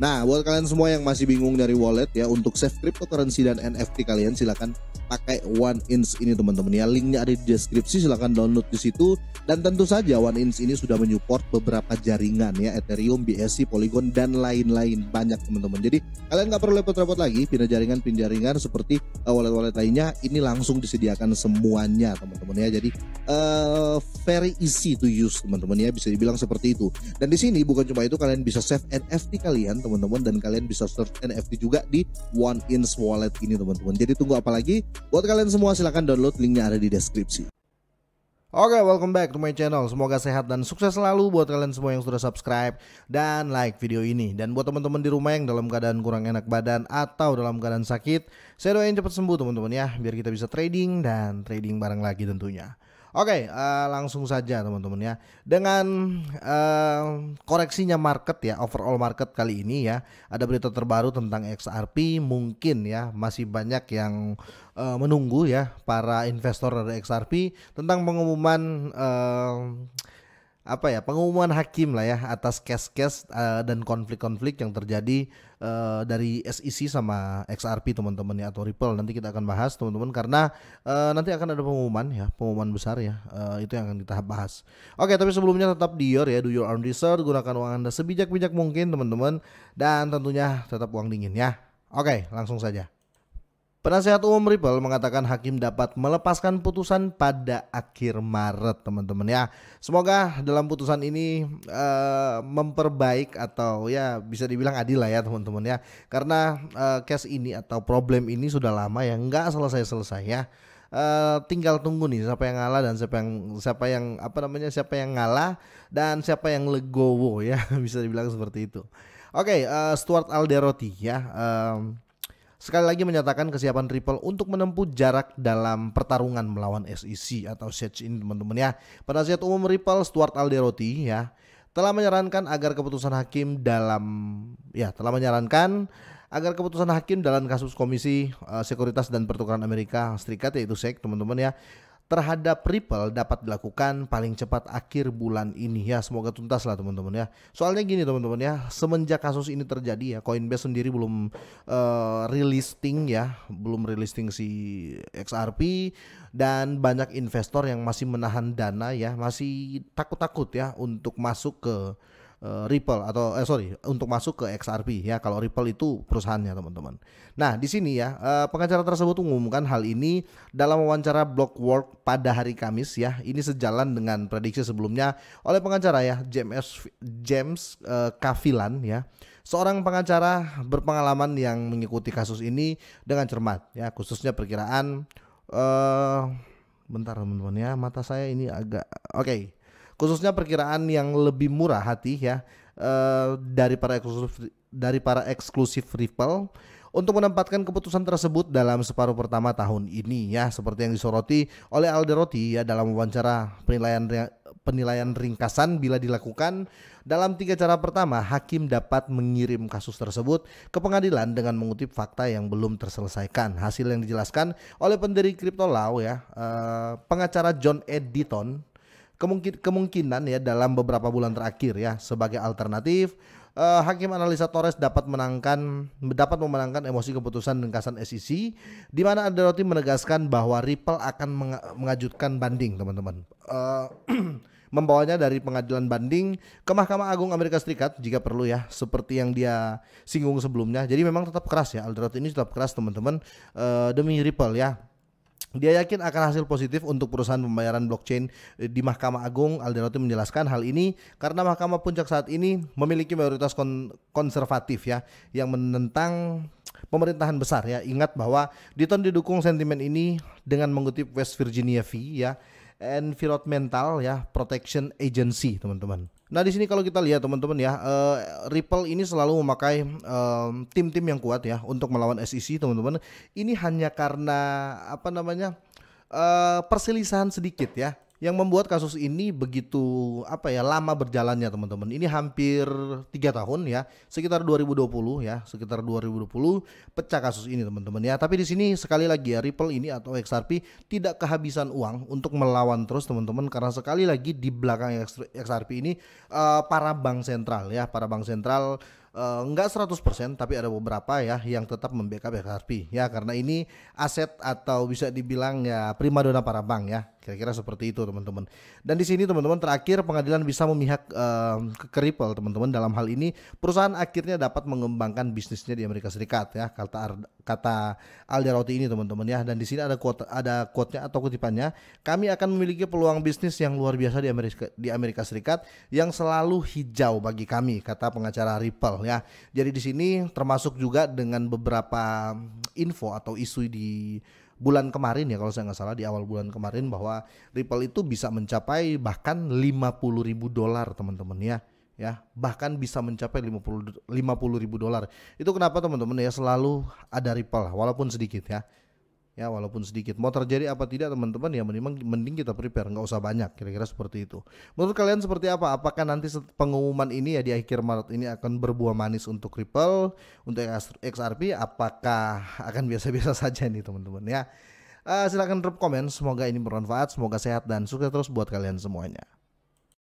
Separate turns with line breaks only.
Nah, buat kalian semua yang masih bingung dari wallet ya untuk save cryptocurrency dan NFT kalian silahkan pakai One Inch ini teman-teman ya. Linknya ada di deskripsi silahkan download di situ dan tentu saja One Inch ini sudah menyupport beberapa jaringan ya Ethereum, BSC, Polygon dan lain-lain banyak teman-teman. Jadi kalian nggak perlu repot-repot lagi pindah jaringan pindah jaringan seperti eh, wallet-wallet lainnya ini langsung disediakan semuanya teman-teman ya. Jadi uh, very easy to use teman-teman ya bisa dibilang seperti itu. Dan di sini bukan cuma itu kalian bisa save NFT kalian teman-teman dan kalian bisa search NFT juga di One Inch Wallet ini teman-teman. Jadi tunggu apa lagi? Buat kalian semua silahkan download linknya ada di deskripsi. Oke, okay, welcome back to my channel. Semoga sehat dan sukses selalu buat kalian semua yang sudah subscribe dan like video ini. Dan buat teman-teman di rumah yang dalam keadaan kurang enak badan atau dalam keadaan sakit, saya doain cepat sembuh teman-teman ya, biar kita bisa trading dan trading bareng lagi tentunya. Oke, okay, uh, eh, langsung saja teman-teman ya. Dengan uh, koreksinya market ya, overall market kali ini ya, ada berita terbaru tentang XRP mungkin ya masih banyak yang uh, menunggu ya para investor dari XRP tentang pengumuman uh, apa ya pengumuman hakim lah ya atas kes-kes uh, dan konflik-konflik yang terjadi uh, dari SEC sama XRP teman-teman ya atau Ripple nanti kita akan bahas teman-teman karena uh, nanti akan ada pengumuman ya pengumuman besar ya uh, itu yang akan kita bahas oke tapi sebelumnya tetap dior ya do your own research gunakan uang anda sebijak-bijak mungkin teman-teman dan tentunya tetap uang dingin ya oke langsung saja Penasehat umum Ripple mengatakan hakim dapat melepaskan putusan pada akhir Maret, teman-teman ya. Semoga dalam putusan ini uh, memperbaik atau ya bisa dibilang adil lah ya, teman-teman ya. Karena uh, case ini atau problem ini sudah lama ya nggak selesai-selesai ya. Uh, tinggal tunggu nih siapa yang ngalah dan siapa yang siapa yang apa namanya siapa yang ngalah dan siapa yang legowo ya bisa dibilang seperti itu. Oke, okay, uh, Stuart Alderotti ya. Um, sekali lagi menyatakan kesiapan Ripple untuk menempuh jarak dalam pertarungan melawan SEC atau SEC ini teman-teman ya. Penasihat umum Ripple Stuart Alderotti ya telah menyarankan agar keputusan hakim dalam ya telah menyarankan agar keputusan hakim dalam kasus Komisi uh, Sekuritas dan Pertukaran Amerika Serikat yaitu SEC teman-teman ya terhadap Ripple dapat dilakukan paling cepat akhir bulan ini ya semoga tuntas lah teman-teman ya soalnya gini teman-teman ya semenjak kasus ini terjadi ya Coinbase sendiri belum uh, eh, relisting ya belum relisting si XRP dan banyak investor yang masih menahan dana ya masih takut-takut ya untuk masuk ke uh, Ripple atau eh sorry untuk masuk ke XRP ya kalau Ripple itu perusahaannya teman-teman. Nah di sini ya uh, pengacara tersebut mengumumkan hal ini dalam wawancara Blockwork pada hari Kamis ya. Ini sejalan dengan prediksi sebelumnya oleh pengacara ya James James uh, eh, Kavilan ya seorang pengacara berpengalaman yang mengikuti kasus ini dengan cermat ya khususnya perkiraan uh, bentar teman-teman ya mata saya ini agak oke okay khususnya perkiraan yang lebih murah hati ya uh, dari para eksklusif dari para eksklusif rival untuk menempatkan keputusan tersebut dalam separuh pertama tahun ini ya seperti yang disoroti oleh Alderotti ya dalam wawancara penilaian penilaian ringkasan bila dilakukan dalam tiga cara pertama hakim dapat mengirim kasus tersebut ke pengadilan dengan mengutip fakta yang belum terselesaikan hasil yang dijelaskan oleh pendiri Crypto Law ya eh, pengacara John Editon kemungkin kemungkinan ya dalam beberapa bulan terakhir ya sebagai alternatif uh, hakim analisa Torres dapat menangkan dapat memenangkan emosi keputusan ringkasan SEC di mana Andreotti menegaskan bahwa Ripple akan meng mengajukan banding teman-teman. Eh, membawanya dari pengadilan banding ke Mahkamah Agung Amerika Serikat jika perlu ya seperti yang dia singgung sebelumnya jadi memang tetap keras ya Aldrot ini tetap keras teman-teman uh, demi Ripple ya dia yakin akan hasil positif untuk perusahaan pembayaran blockchain eh, di Mahkamah Agung. Alderotti menjelaskan hal ini karena Mahkamah Puncak saat ini memiliki mayoritas kon konservatif ya yang menentang pemerintahan besar ya. Ingat bahwa tahun didukung sentimen ini dengan mengutip West Virginia V ya Environmental ya Protection Agency teman-teman. Nah di sini kalau kita lihat teman-teman ya, uh, Ripple ini selalu memakai tim tim-tim yang kuat ya untuk melawan SEC teman-teman. Ini hanya karena apa namanya uh, eh, perselisihan sedikit ya yang membuat kasus ini begitu apa ya lama berjalannya teman-teman. Ini hampir tiga tahun ya, sekitar 2020 ya, sekitar 2020 pecah kasus ini teman-teman ya. Tapi di sini sekali lagi ya Ripple ini atau XRP tidak kehabisan uang untuk melawan terus teman-teman karena sekali lagi di belakang XRP ini uh, para bank sentral ya, para bank sentral Enggak uh, 100% tapi ada beberapa ya yang tetap membackup XRP ya karena ini aset atau bisa dibilang ya primadona para bank ya Kira-kira seperti itu teman-teman. Dan di sini teman-teman terakhir pengadilan bisa memihak uh, ke Ripple teman-teman dalam hal ini perusahaan akhirnya dapat mengembangkan bisnisnya di Amerika Serikat ya kata Ar kata Alderoti ini teman-teman ya dan di sini ada quote ada quote-nya atau kutipannya kami akan memiliki peluang bisnis yang luar biasa di Amerika di Amerika Serikat yang selalu hijau bagi kami kata pengacara Ripple ya. Jadi di sini termasuk juga dengan beberapa info atau isu di bulan kemarin ya kalau saya nggak salah di awal bulan kemarin bahwa Ripple itu bisa mencapai bahkan 50 ribu dolar teman-teman ya ya bahkan bisa mencapai 50 50 ribu dolar itu kenapa teman-teman ya selalu ada Ripple walaupun sedikit ya ya walaupun sedikit mau terjadi apa tidak teman-teman ya mending mending kita prepare nggak usah banyak kira-kira seperti itu menurut kalian seperti apa apakah nanti pengumuman ini ya di akhir Maret ini akan berbuah manis untuk Ripple untuk XRP apakah akan biasa-biasa saja nih teman-teman ya uh, eh, silahkan drop komen semoga ini bermanfaat semoga sehat dan sukses terus buat kalian semuanya